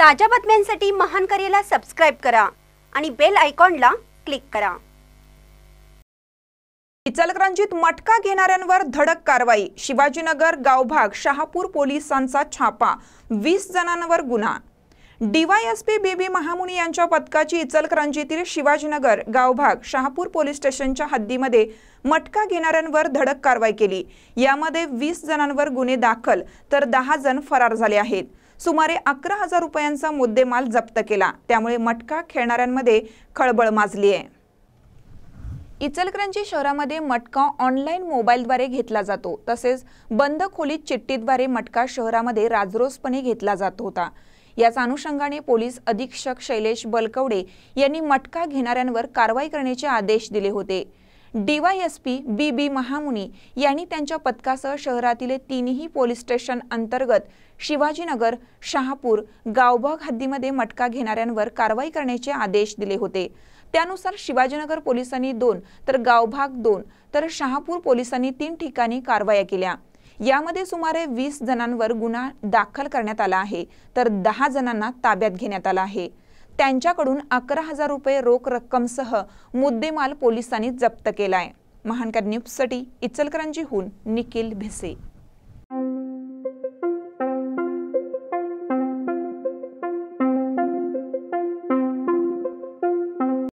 ताज्या बातम्यांसाठी महान करेला सबस्क्राईब करा आणि बेल आयकॉनला क्लिक करा इचलकरंजीत मटका घेणाऱ्यांवर धडक कारवाई शिवाजीनगर गावभाग शहापूर पोलिसांचा छापा वीस जणांवर गुन्हा डीवायएसपी बी बी महामुनी यांच्या पथकाची इचलकरंजीतील शिवाजीनगर गावभाग शहापूर पोलीस स्टेशनच्या हद्दीमध्ये मटका घेणाऱ्यांवर धडक कारवाई केली यामध्ये वीस जणांवर गुन्हे दाखल तर दहा जण फरार झाले आहेत सुमारे अकरा हजार रुपयांचा मुद्देमाल जप्त केला त्यामुळे मटका खेळणाऱ्यांमध्ये खळबळ माजली आहे इचलकरंजी शहरामध्ये मटका ऑनलाईन मोबाईलद्वारे घेतला जातो तसेच बंद खोलीत चिठ्ठीद्वारे मटका शहरामध्ये राजरोसपणे घेतला जात होता याच अनुषंगाने पोलीस अधीक्षक शैलेश बलकवडे यांनी मटका घेणाऱ्यांवर कारवाई करण्याचे आदेश दिले होते डीवायएसपी बी बी महामुनी यांनी त्यांच्या पथकासह शहरातील तिन्ही पोलीस स्टेशन अंतर्गत शिवाजीनगर शहापूर गावभाग हद्दीमध्ये मटका घेणाऱ्यांवर कारवाई करण्याचे आदेश दिले होते त्यानुसार शिवाजीनगर पोलिसांनी दोन तर गावभाग दोन तर शहापूर पोलिसांनी तीन ठिकाणी कारवाया केल्या यामध्ये सुमारे वीस जणांवर गुन्हा दाखल करण्यात आला आहे तर दहा जणांना ताब्यात घेण्यात आला आहे त्यांच्याकडून अकरा हजार रुपये रोख रक्कमसह मुद्देमाल पोलिसांनी जप्त केला आहे महानकर न्यूजसाठी इचलकरंजीहून निखिल भिसे